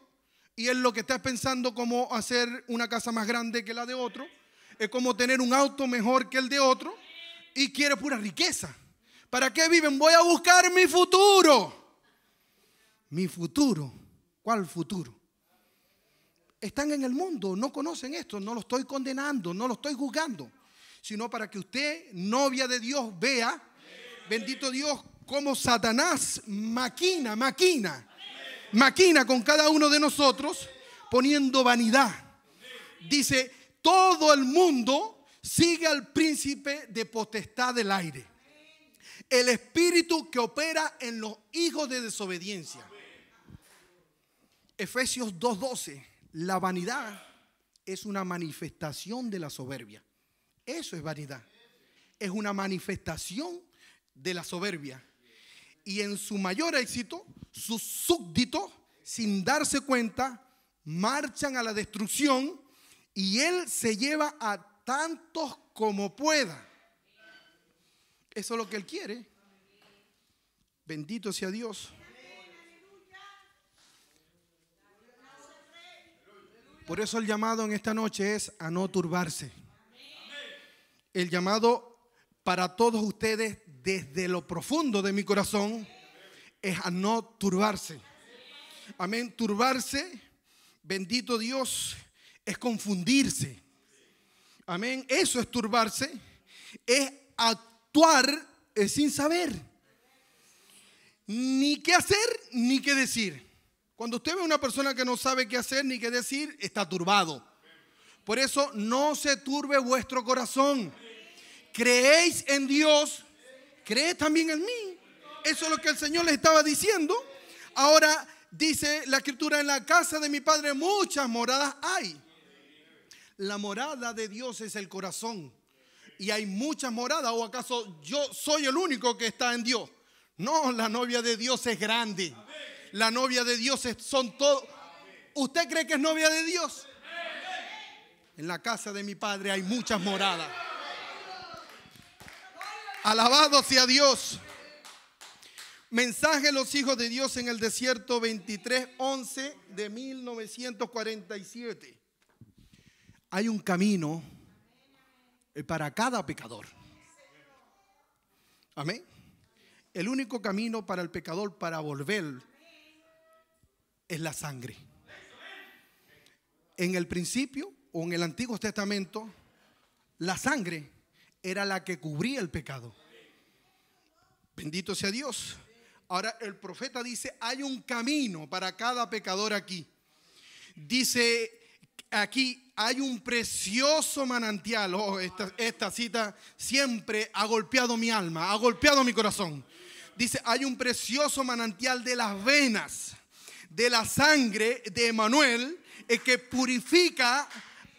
y es lo que está pensando cómo hacer una casa más grande que la de otro, es como tener un auto mejor que el de otro, y quiere pura riqueza. ¿Para qué viven? Voy a buscar mi futuro. Mi futuro. ¿Cuál futuro? Están en el mundo, no conocen esto, no lo estoy condenando, no lo estoy juzgando sino para que usted, novia de Dios, vea, bendito Dios, cómo Satanás maquina, maquina, maquina con cada uno de nosotros poniendo vanidad. Dice, todo el mundo sigue al príncipe de potestad del aire. El espíritu que opera en los hijos de desobediencia. Efesios 2.12, la vanidad es una manifestación de la soberbia. Eso es vanidad. Es una manifestación de la soberbia. Y en su mayor éxito, sus súbditos, sin darse cuenta, marchan a la destrucción y él se lleva a tantos como pueda. Eso es lo que él quiere. Bendito sea Dios. Por eso el llamado en esta noche es a no turbarse el llamado para todos ustedes desde lo profundo de mi corazón es a no turbarse. Amén, turbarse, bendito Dios, es confundirse. Amén, eso es turbarse, es actuar sin saber. Ni qué hacer, ni qué decir. Cuando usted ve a una persona que no sabe qué hacer ni qué decir, está turbado. Por eso no se turbe vuestro corazón creéis en Dios, creéis también en mí. Eso es lo que el Señor le estaba diciendo. Ahora dice la escritura, en la casa de mi Padre muchas moradas hay. La morada de Dios es el corazón. Y hay muchas moradas, o acaso yo soy el único que está en Dios. No, la novia de Dios es grande. La novia de Dios son todos. ¿Usted cree que es novia de Dios? En la casa de mi Padre hay muchas moradas. Alabado sea Dios. Mensaje a los hijos de Dios en el desierto 23:11 de 1947. Hay un camino eh, para cada pecador. Amén. El único camino para el pecador para volver es la sangre. En el principio o en el Antiguo Testamento, la sangre era la que cubría el pecado. Bendito sea Dios. Ahora el profeta dice, hay un camino para cada pecador aquí. Dice aquí, hay un precioso manantial. Oh, esta, esta cita siempre ha golpeado mi alma, ha golpeado mi corazón. Dice, hay un precioso manantial de las venas, de la sangre de Emanuel, eh, que purifica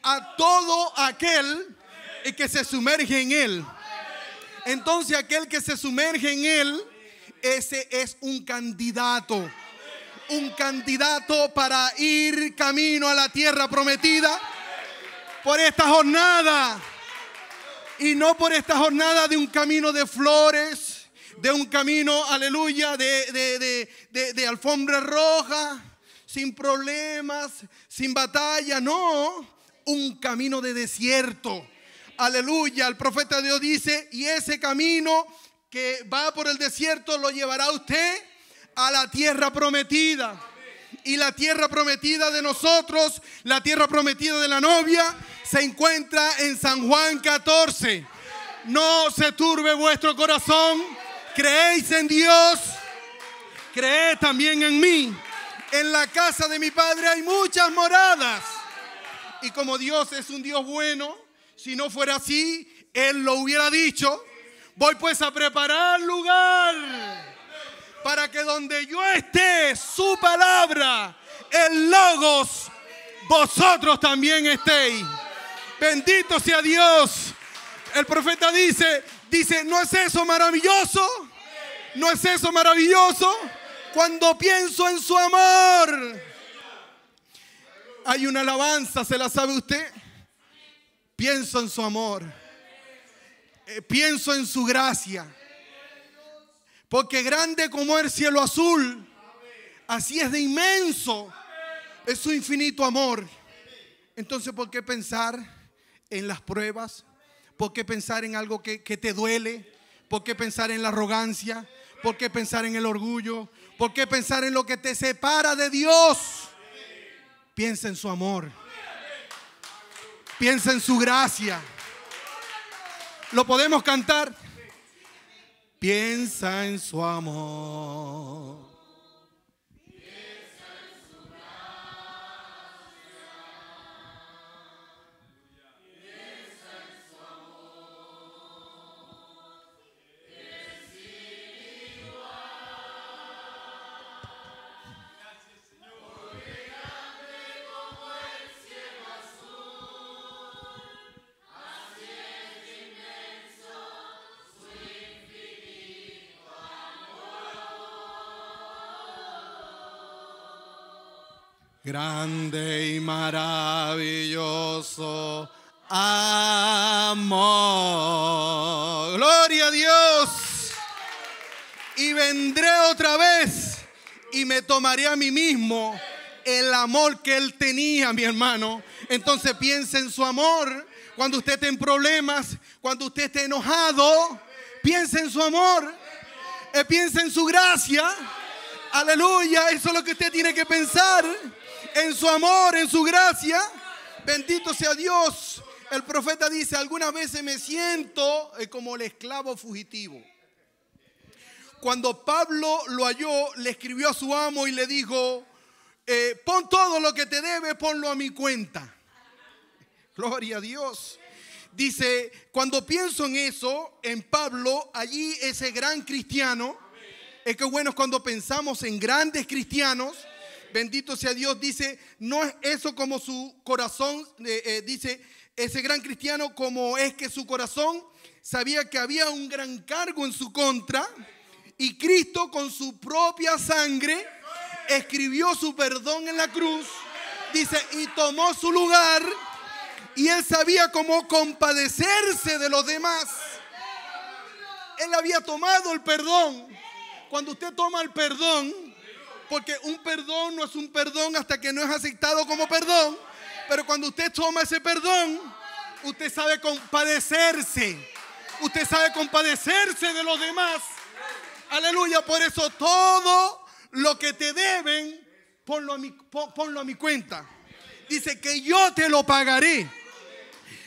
a todo aquel y que se sumerge en Él. Entonces aquel que se sumerge en Él, ese es un candidato. Un candidato para ir camino a la tierra prometida por esta jornada. Y no por esta jornada de un camino de flores, de un camino, aleluya, de, de, de alfombra roja, sin problemas, sin batalla. No, un camino de desierto aleluya, el profeta de Dios dice, y ese camino que va por el desierto lo llevará usted a la tierra prometida. Y la tierra prometida de nosotros, la tierra prometida de la novia, se encuentra en San Juan 14. No se turbe vuestro corazón, creéis en Dios, creed también en mí. En la casa de mi Padre hay muchas moradas. Y como Dios es un Dios bueno, si no fuera así, Él lo hubiera dicho. Voy pues a preparar lugar para que donde yo esté, su palabra, el logos, vosotros también estéis. Bendito sea Dios. El profeta dice, dice, ¿no es eso maravilloso? ¿No es eso maravilloso? Cuando pienso en su amor. Hay una alabanza, ¿se la sabe usted? Pienso en su amor. Eh, pienso en su gracia. Porque grande como el cielo azul, así es de inmenso es su infinito amor. Entonces, ¿por qué pensar en las pruebas? ¿Por qué pensar en algo que, que te duele? ¿Por qué pensar en la arrogancia? ¿Por qué pensar en el orgullo? ¿Por qué pensar en lo que te separa de Dios? Piensa en su amor. Piensa en su gracia. ¿Lo podemos cantar? Piensa en su amor. grande y maravilloso amor. Gloria a Dios. Y vendré otra vez y me tomaré a mí mismo el amor que él tenía, mi hermano. Entonces piensa en su amor. Cuando usted esté en problemas, cuando usted esté enojado, piensa en su amor. Eh, piensa en su gracia. Aleluya, eso es lo que usted tiene que pensar en su amor, en su gracia. Bendito sea Dios. El profeta dice, algunas veces me siento eh, como el esclavo fugitivo. Cuando Pablo lo halló, le escribió a su amo y le dijo, eh, pon todo lo que te debe, ponlo a mi cuenta. Gloria a Dios. Dice, cuando pienso en eso, en Pablo, allí ese gran cristiano, es que bueno es cuando pensamos en grandes cristianos, bendito sea Dios, dice, no es eso como su corazón, eh, eh, dice ese gran cristiano, como es que su corazón sabía que había un gran cargo en su contra y Cristo con su propia sangre escribió su perdón en la cruz, dice, y tomó su lugar y él sabía cómo compadecerse de los demás. Él había tomado el perdón. Cuando usted toma el perdón, porque un perdón no es un perdón hasta que no es aceptado como perdón. Pero cuando usted toma ese perdón, usted sabe compadecerse. Usted sabe compadecerse de los demás. Aleluya. Por eso todo lo que te deben, ponlo a mi, cuenta. Dice que yo te lo pagaré.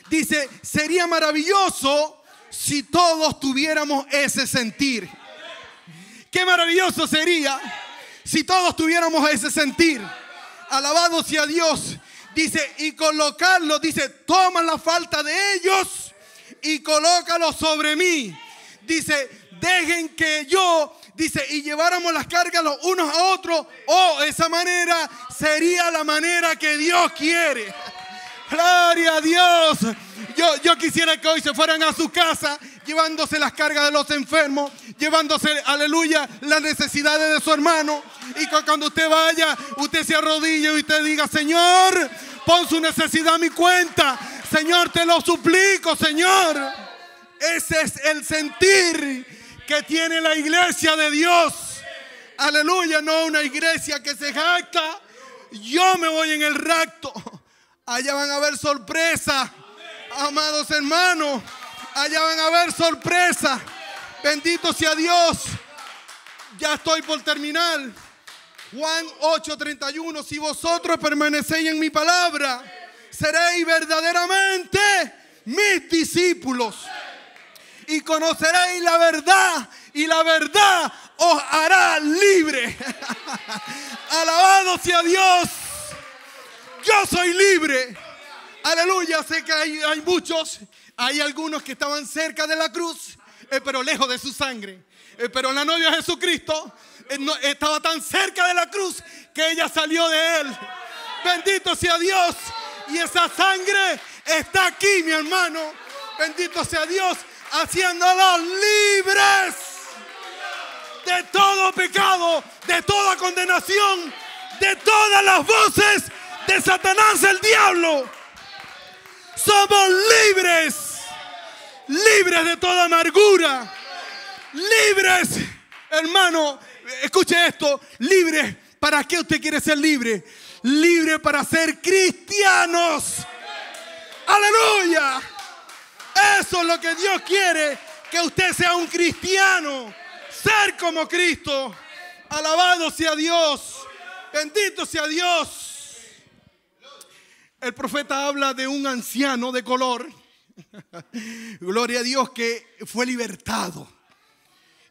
Dice, sería maravilloso si todos tuviéramos ese sentir. Qué maravilloso sería si todos tuviéramos ese sentir, alabado sea Dios, dice, y colocarlo, dice, toma la falta de ellos y colócalo sobre mí. Dice, dejen que yo, dice, y lleváramos las cargas los unos a otros. Oh, esa manera sería la manera que Dios quiere. Gloria a Dios. Yo, yo, quisiera que hoy se fueran a su casa llevándose las cargas de los enfermos, llevándose, aleluya, las necesidades de su hermano. Y cuando usted vaya, usted se arrodille y usted diga, Señor, pon su necesidad a mi cuenta. Señor, te lo suplico, Señor. Ese es el sentir que tiene la iglesia de Dios. Aleluya, no una iglesia que se jacta. Yo me voy en el rapto. Allá van a haber sorpresa. Amados hermanos, allá van a haber sorpresa. Bendito sea Dios. Ya estoy por terminar. Juan 8:31, si vosotros permanecéis en mi palabra, seréis verdaderamente mis discípulos. Y conoceréis la verdad y la verdad os hará libre. Alabado sea Dios yo soy libre. Aleluya, sé que hay, muchos, hay algunos que estaban cerca de la cruz, eh, pero lejos de su sangre. Eh, pero la novia de Jesucristo eh, estaba tan cerca de la cruz que ella salió de él. Bendito sea Dios. Y esa sangre está aquí, mi hermano. Bendito sea Dios, haciéndolos libres de todo pecado, de toda condenación, de todas las voces de Satanás el diablo. Somos libres, libres de toda amargura, libres, hermano, escuche esto, libres. ¿Para qué usted quiere ser libre? Libre para ser cristianos. Aleluya. Eso es lo que Dios quiere, que usted sea un cristiano, ser como Cristo. Alabado sea Dios. Bendito sea Dios. El profeta habla de un anciano de color, gloria a Dios, que fue libertado.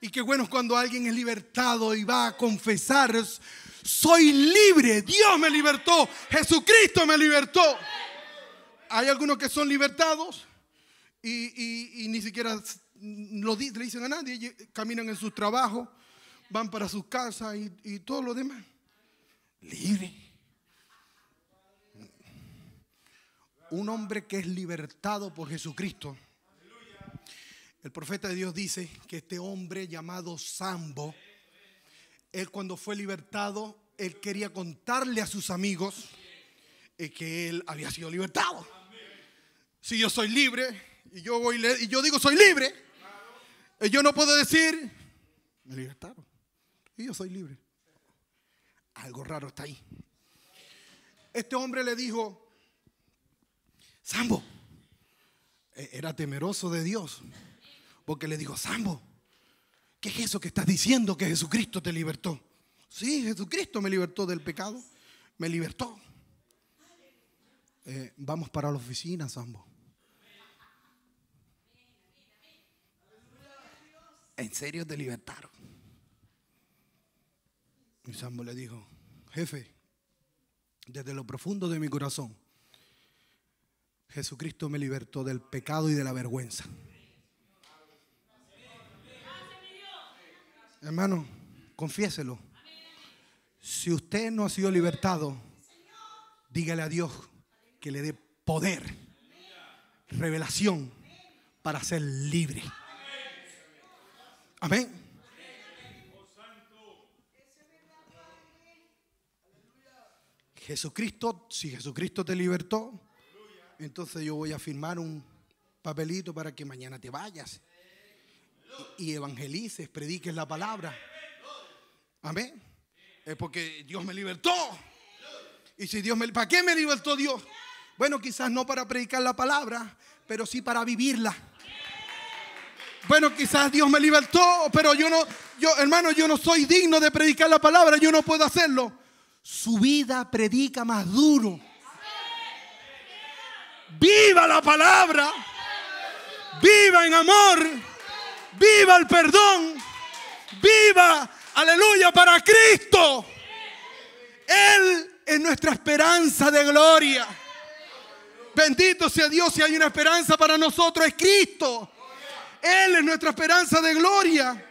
Y qué bueno es cuando alguien es libertado y va a confesar, soy libre, Dios me libertó, Jesucristo me libertó. Hay algunos que son libertados y, ni siquiera le dicen a nadie, caminan en sus trabajos, van para sus casas y, y todo lo demás. Libre. un hombre que es libertado por Jesucristo. El profeta de Dios dice que este hombre llamado Sambo, él cuando fue libertado, él quería contarle a sus amigos eh, que él había sido libertado. Si yo soy libre y yo voy y yo digo soy libre, eh, yo no puedo decir me libertaron y yo soy libre. Algo raro está ahí. Este hombre le dijo, Sambo. E, era temeroso de Dios, porque le dijo, Sambo, ¿qué es eso que estás diciendo que Jesucristo te libertó? Sí, Jesucristo me libertó del pecado, me libertó. Eh, vamos para la oficina, Sambo. ¿En serio te libertaron? Y Sambo le dijo, jefe, desde lo profundo de mi corazón, Jesucristo me libertó del pecado y de la vergüenza. Hermano, confiéselo. Si usted no ha sido libertado, dígale a Dios que le dé poder, revelación para ser libre. Amén. Jesucristo, si Jesucristo te libertó, entonces yo voy a firmar un papelito para que mañana te vayas y evangelices, prediques la palabra. Amén. Es porque Dios me libertó. Y si Dios me ¿para qué me libertó Dios? Bueno, quizás no para predicar la palabra, pero sí para vivirla. Bueno, quizás Dios me libertó, pero yo no, yo, hermano, yo no soy digno de predicar la palabra, yo no puedo hacerlo. Su vida predica más duro viva la palabra, viva en amor, viva el perdón, viva, aleluya, para Cristo. Él es nuestra esperanza de gloria. Bendito sea Dios si hay una esperanza para nosotros, es Cristo. Él es nuestra esperanza de gloria.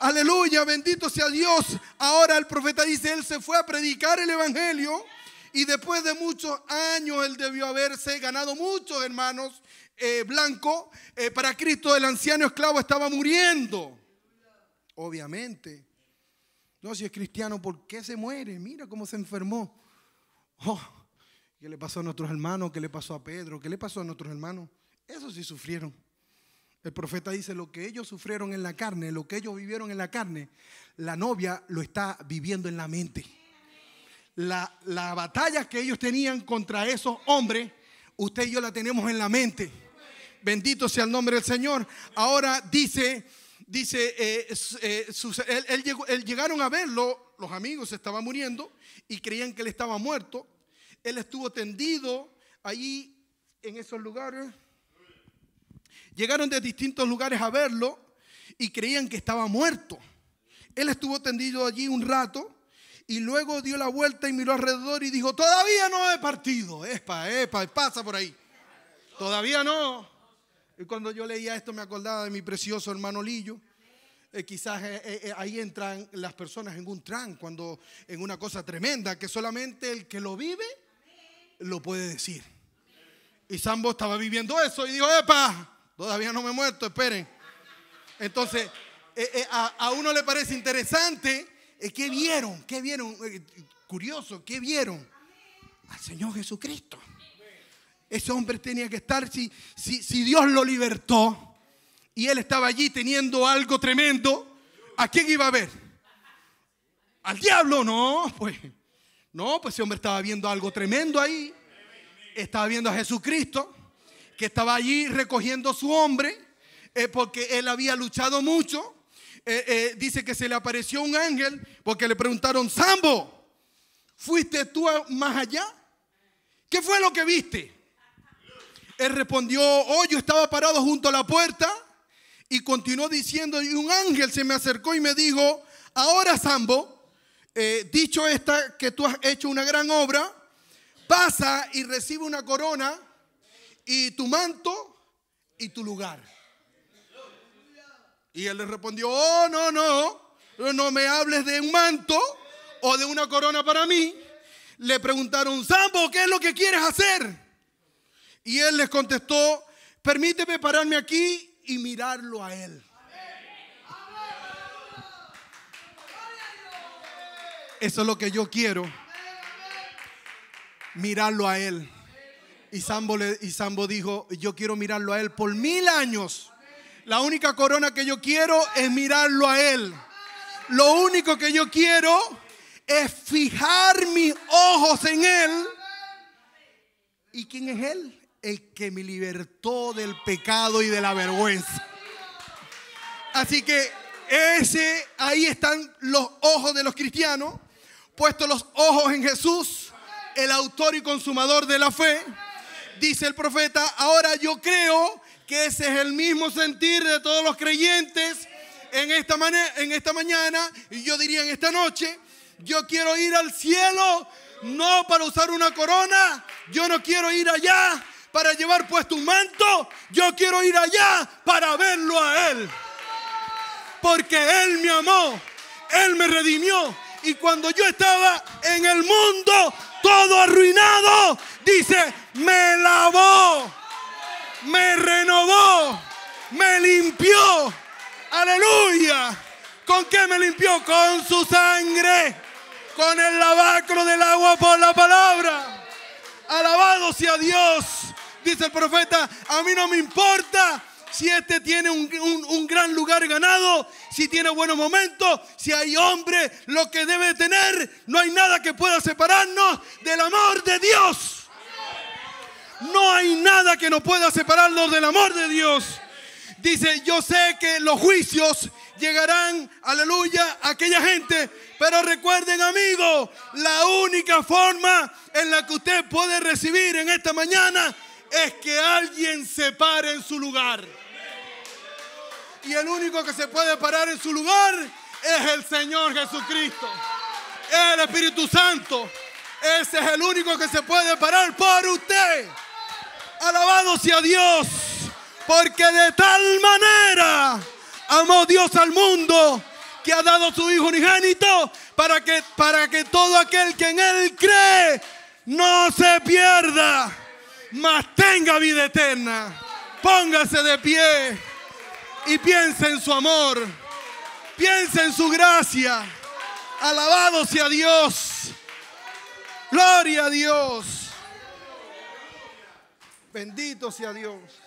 Aleluya, bendito sea Dios. Ahora el profeta dice, Él se fue a predicar el Evangelio y después de muchos años él debió haberse ganado muchos hermanos eh, blanco. Eh, para Cristo el anciano esclavo estaba muriendo. Obviamente. No, si es cristiano, ¿por qué se muere? Mira cómo se enfermó. Oh, ¿Qué le pasó a nuestros hermanos? ¿Qué le pasó a Pedro? ¿Qué le pasó a nuestros hermanos? Eso sí sufrieron. El profeta dice, lo que ellos sufrieron en la carne, lo que ellos vivieron en la carne, la novia lo está viviendo en la mente la, batalla que ellos tenían contra esos hombres, usted y yo la tenemos en la mente. Bendito sea el nombre del Señor. Ahora dice, dice, eh, eh, llegaron a verlo, los amigos estaban muriendo y creían que él estaba muerto. Él estuvo tendido allí en esos lugares. Llegaron de distintos lugares a verlo y creían que estaba muerto. Él estuvo tendido allí un rato y luego dio la vuelta y miró alrededor y dijo, todavía no he partido. Epa, epa, pasa por ahí. Todavía no. Y cuando yo leía esto me acordaba de mi precioso hermano Lillo. Eh, quizás eh, eh, ahí entran las personas en un tran, cuando en una cosa tremenda que solamente el que lo vive lo puede decir. Y Sambo estaba viviendo eso y dijo, epa, todavía no me he muerto, esperen. Entonces, a, a uno le parece interesante eh, ¿Qué vieron? ¿Qué vieron? Eh, curioso, ¿qué vieron? Al Señor Jesucristo. Ese hombre tenía que estar, si, si, Dios lo libertó y él estaba allí teniendo algo tremendo, ¿a quién iba a ver? ¿Al diablo? No, pues. No, pues ese hombre estaba viendo algo tremendo ahí. Estaba viendo a Jesucristo, que estaba allí recogiendo a su hombre, eh, porque él había luchado mucho eh, eh, dice que se le apareció un ángel porque le preguntaron, Sambo, ¿fuiste tú más allá? ¿Qué fue lo que viste? Él respondió, hoy oh, yo estaba parado junto a la puerta y continuó diciendo, y un ángel se me acercó y me dijo, ahora Sambo, eh, dicho esta que tú has hecho una gran obra, pasa y recibe una corona y tu manto y tu lugar. Y él le respondió, oh, no, no, no me hables de un manto o de una corona para mí. Le preguntaron, Sambo, ¿qué es lo que quieres hacer? Y él les contestó, permíteme pararme aquí y mirarlo a él. Eso es lo que yo quiero. Mirarlo a él. Y Sambo, le, y Sambo dijo, yo quiero mirarlo a él por mil años la única corona que yo quiero es mirarlo a Él. Lo único que yo quiero es fijar mis ojos en Él. ¿Y quién es Él? El que me libertó del pecado y de la vergüenza. Así que ese, ahí están los ojos de los cristianos, Puesto los ojos en Jesús, el autor y consumador de la fe. Dice el profeta, ahora yo creo que ese es el mismo sentir de todos los creyentes en esta, en esta mañana y yo diría en esta noche, yo quiero ir al cielo no para usar una corona, yo no quiero ir allá para llevar puesto un manto, yo quiero ir allá para verlo a Él. Porque Él me amó, Él me redimió. Y cuando yo estaba en el mundo, todo arruinado, dice, me lavó me renovó, me limpió. Aleluya. ¿Con qué me limpió? Con su sangre. Con el lavacro del agua por la palabra. Alabado sea Dios. Dice el profeta, a mí no me importa si este tiene un, un, gran lugar ganado, si tiene buenos momentos, si hay hombre, lo que debe tener, no hay nada que pueda separarnos del amor de Dios. No hay nada que nos pueda separarnos del amor de Dios. Dice, yo sé que los juicios llegarán, aleluya, a aquella gente. Pero recuerden, Amigo, la única forma en la que usted puede recibir en esta mañana es que alguien se pare en su lugar. Y el único que se puede parar en su lugar es el Señor Jesucristo, el Espíritu Santo. Ese es el único que se puede parar por usted. Alabado sea Dios. Porque de tal manera amó Dios al mundo que ha dado su Hijo unigénito para que, para que todo aquel que en Él cree no se pierda, mas tenga vida eterna. Póngase de pie y piense en su amor, piense en su gracia. Alabado sea Dios. Gloria a Dios. Bendito sea Dios.